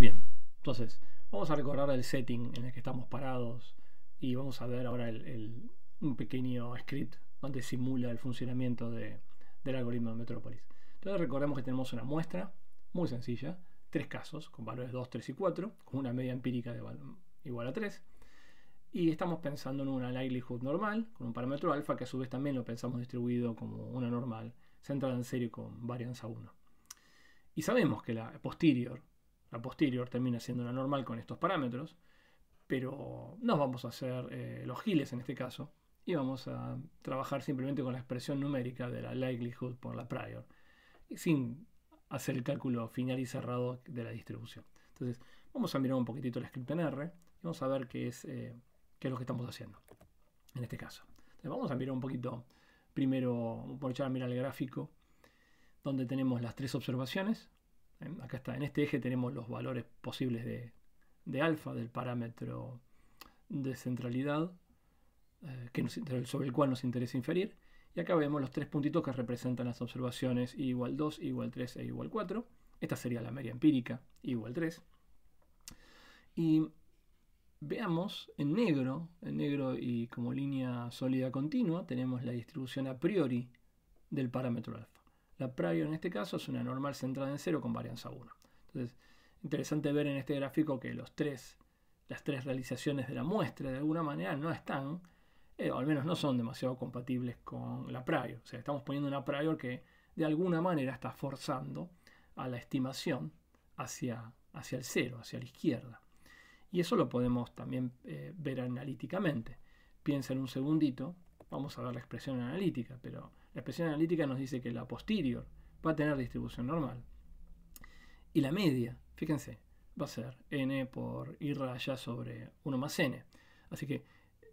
Bien, entonces vamos a recordar el setting en el que estamos parados y vamos a ver ahora el, un pequeño script donde simula el funcionamiento del algoritmo de metrópolis Entonces recordemos que tenemos una muestra muy sencilla, tres casos con valores 2, 3 y 4, con una media empírica de igual a 3. Y estamos pensando en una likelihood normal, con un parámetro alfa, que a su vez también lo pensamos distribuido como una normal, centrada en serie con varianza 1. Y sabemos que la posterior la posterior termina siendo la normal con estos parámetros, pero nos vamos a hacer eh, los giles en este caso y vamos a trabajar simplemente con la expresión numérica de la likelihood por la prior, sin hacer el cálculo final y cerrado de la distribución. Entonces, vamos a mirar un poquitito el script en R y vamos a ver qué es, eh, qué es lo que estamos haciendo en este caso. Entonces, vamos a mirar un poquito, primero, por echar a mirar el gráfico, donde tenemos las tres observaciones, ¿eh? Acá está, en este eje tenemos los valores posibles de, alfa del parámetro de centralidad eh, sobre el cual nos interesa inferir. Y acá vemos los tres puntitos que representan las observaciones igual 2, igual 3 e igual 4. Esta sería la media empírica, igual 3. Y veamos en negro, en negro y como línea sólida continua, tenemos la distribución a priori del parámetro alfa. La prior en este caso es una normal centrada en cero con varianza 1. Entonces, interesante ver en este gráfico que los tres, las tres realizaciones de la muestra de alguna manera no están, eh, o al menos no son demasiado compatibles con la prior. O sea, estamos poniendo una prior que de alguna manera está forzando a la estimación hacia, hacia el cero, hacia la izquierda. Y eso lo podemos también eh, ver analíticamente. Piensa en un segundito vamos a ver la expresión analítica, pero la expresión analítica nos dice que la posterior va a tener distribución normal. Y la media, fíjense, va a ser n por i raya sobre 1 más n. Así que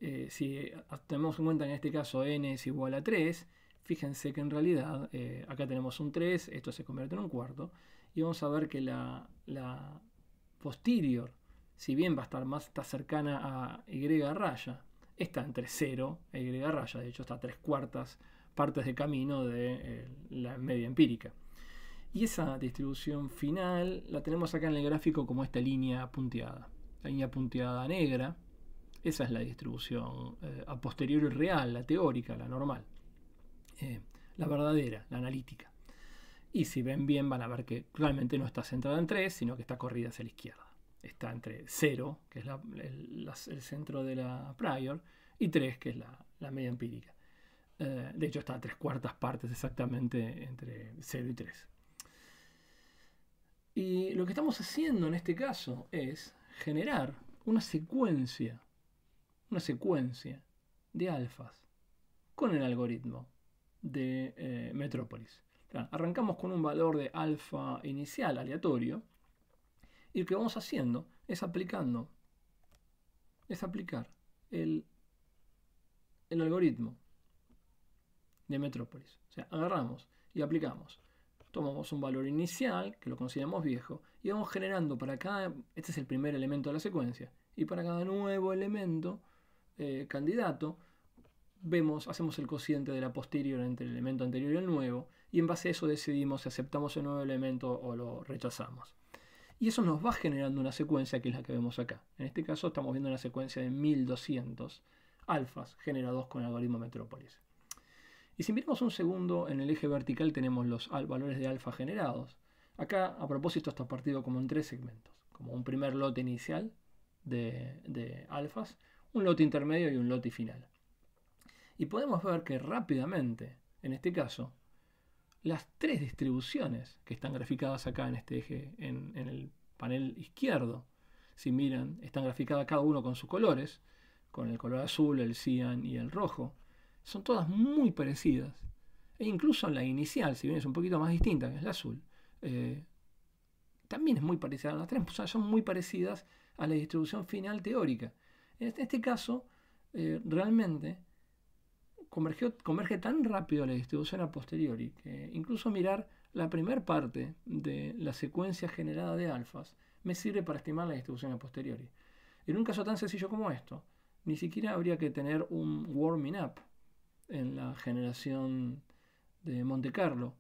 eh, si tenemos en cuenta en este caso n es igual a 3, fíjense que en realidad eh, acá tenemos un 3, esto se convierte en un cuarto, y vamos a ver que la, la posterior, si bien va a estar más está cercana a y raya, está entre 0 y raya, de hecho está a tres cuartas partes de camino de eh, la media empírica. Y esa distribución final la tenemos acá en el gráfico como esta línea punteada. La línea punteada negra, esa es la distribución eh, a posteriori real, la teórica, la normal, eh, la verdadera, la analítica. Y si ven bien van a ver que realmente no está centrada en 3, sino que está corrida hacia la izquierda está entre 0, que es el, centro de la prior, y 3, que es la, media empírica. Eh, de hecho, está a tres cuartas partes exactamente entre 0 y 3. Y lo que estamos haciendo en este caso es generar una secuencia, una secuencia de alfas con el algoritmo de eh, Metrópolis. arrancamos con un valor de alfa inicial aleatorio, y lo que vamos haciendo es aplicando, es aplicar el, el algoritmo de Metrópolis. O sea, agarramos y aplicamos. Tomamos un valor inicial, que lo consideramos viejo, y vamos generando para cada, este es el primer elemento de la secuencia, y para cada nuevo elemento eh, candidato, vemos, hacemos el cociente de la posterior entre el elemento anterior y el nuevo, y en base a eso decidimos si aceptamos el nuevo elemento o lo rechazamos y eso nos va generando una secuencia que es la que vemos acá. En este caso estamos viendo una secuencia de 1200 alfas generados con el algoritmo Metrópolis. Y si miramos un segundo, en el eje vertical tenemos los valores de alfa generados. Acá, a propósito, está partido como en tres segmentos, como un primer lote inicial de, de alfas, un lote intermedio y un lote final. Y podemos ver que rápidamente, en este caso, las tres distribuciones que están graficadas acá en este eje, en, el panel izquierdo. Si miran, están graficadas cada uno con sus colores, con el color azul, el cian y el rojo. Son todas muy parecidas. E incluso la inicial, si bien es un poquito más distinta, que es la azul, eh, también es muy parecida a las tres, son muy parecidas a la distribución final teórica. En este, este caso, eh, realmente converge tan rápido la distribución a posteriori que incluso mirar la primera parte de la secuencia generada de alfas me sirve para estimar la distribución a posteriori. En un caso tan sencillo como esto, ni siquiera habría que tener un warming up en la generación de Monte Carlo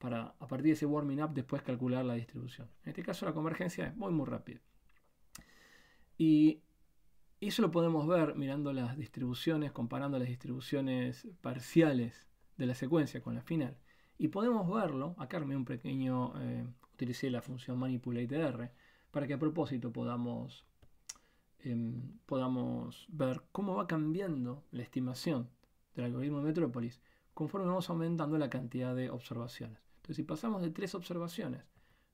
para a partir de ese warming up después calcular la distribución. En este caso la convergencia es muy muy rápida. Y y Eso lo podemos ver mirando las distribuciones, comparando las distribuciones parciales de la secuencia con la final. Y podemos verlo, acá armé un pequeño, eh, utilicé la función manipulateR para que a propósito podamos, em, podamos ver cómo va cambiando la estimación del algoritmo de Metrópolis conforme vamos aumentando la cantidad de observaciones. Entonces si pasamos de tres observaciones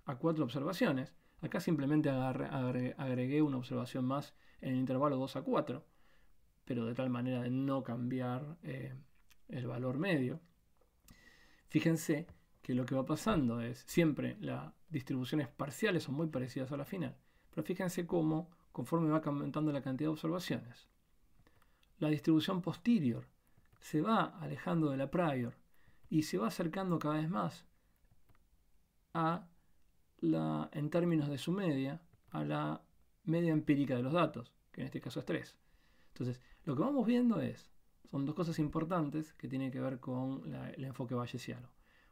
a cuatro observaciones, Acá simplemente agregué, una observación más en el intervalo 2 a 4, pero de tal manera de no cambiar eh, el valor medio. Fíjense que lo que va pasando es, siempre las distribuciones parciales son muy parecidas a la final, pero fíjense cómo, conforme va aumentando la cantidad de observaciones, la distribución posterior se va alejando de la prior y se va acercando cada vez más a en términos de su media a la media empírica de los datos, que en este caso es 3. Entonces, lo que vamos viendo es, son dos cosas importantes que tienen que ver con el enfoque bayesiano.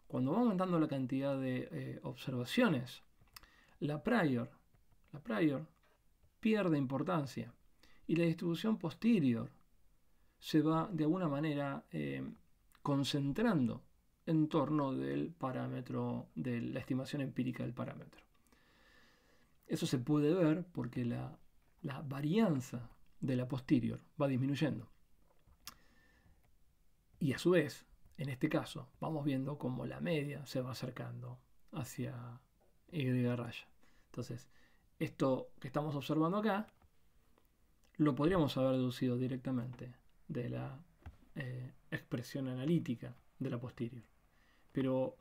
Cuando va aumentando la cantidad de eh, observaciones, la prior, la prior pierde importancia y la distribución posterior se va de alguna manera eh, concentrando en torno del parámetro, de la estimación empírica del parámetro. Eso se puede ver porque la, varianza de la posterior va disminuyendo. Y a su vez, en este caso, vamos viendo cómo la media se va acercando hacia Y raya. Entonces, esto que estamos observando acá, lo podríamos haber deducido directamente de la eh, expresión analítica de la posterior. Pero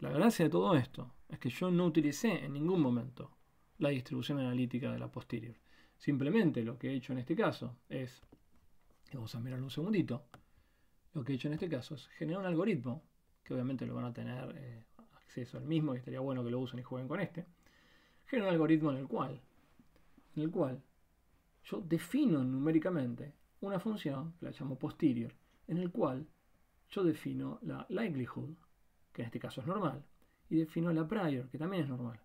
la gracia de todo esto es que yo no utilicé en ningún momento la distribución analítica de la posterior. Simplemente lo que he hecho en este caso es, vamos a mirarlo un segundito, lo que he hecho en este caso es generar un algoritmo, que obviamente lo van a tener eh, acceso al mismo y estaría bueno que lo usen y jueguen con este, generar un algoritmo en el cual, en el cual yo defino numéricamente una función, que la llamo posterior, en el cual yo defino la likelihood que en este caso es normal, y defino la prior, que también es normal.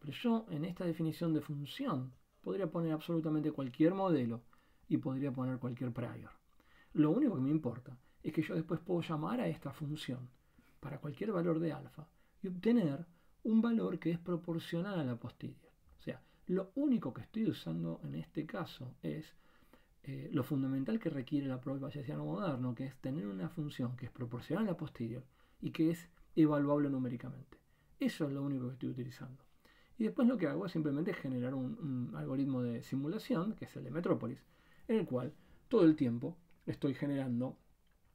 Pero yo en esta definición de función podría poner absolutamente cualquier modelo y podría poner cualquier prior. Lo único que me importa es que yo después puedo llamar a esta función para cualquier valor de alfa y obtener un valor que es proporcional a la posterior. O sea, lo único que estoy usando en este caso es eh, lo fundamental que requiere la prueba moderno, que es tener una función que es proporcional a la posterior y que es evaluable numéricamente. Eso es lo único que estoy utilizando. Y después lo que hago es simplemente generar un, algoritmo de simulación, que es el de Metrópolis, en el cual todo el tiempo estoy generando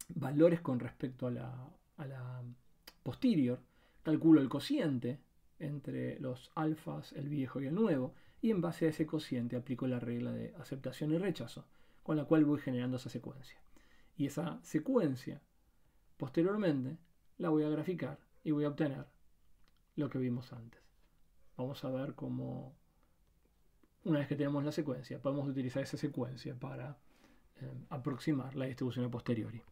valores con respecto a la, a la posterior, calculo el cociente entre los alfas, el viejo y el nuevo, y en base a ese cociente aplico la regla de aceptación y rechazo, con la cual voy generando esa secuencia. Y esa secuencia, posteriormente, la voy a graficar y voy a obtener lo que vimos antes. Vamos a ver cómo, una vez que tenemos la secuencia, podemos utilizar esa secuencia para eh, aproximar la distribución a posteriori.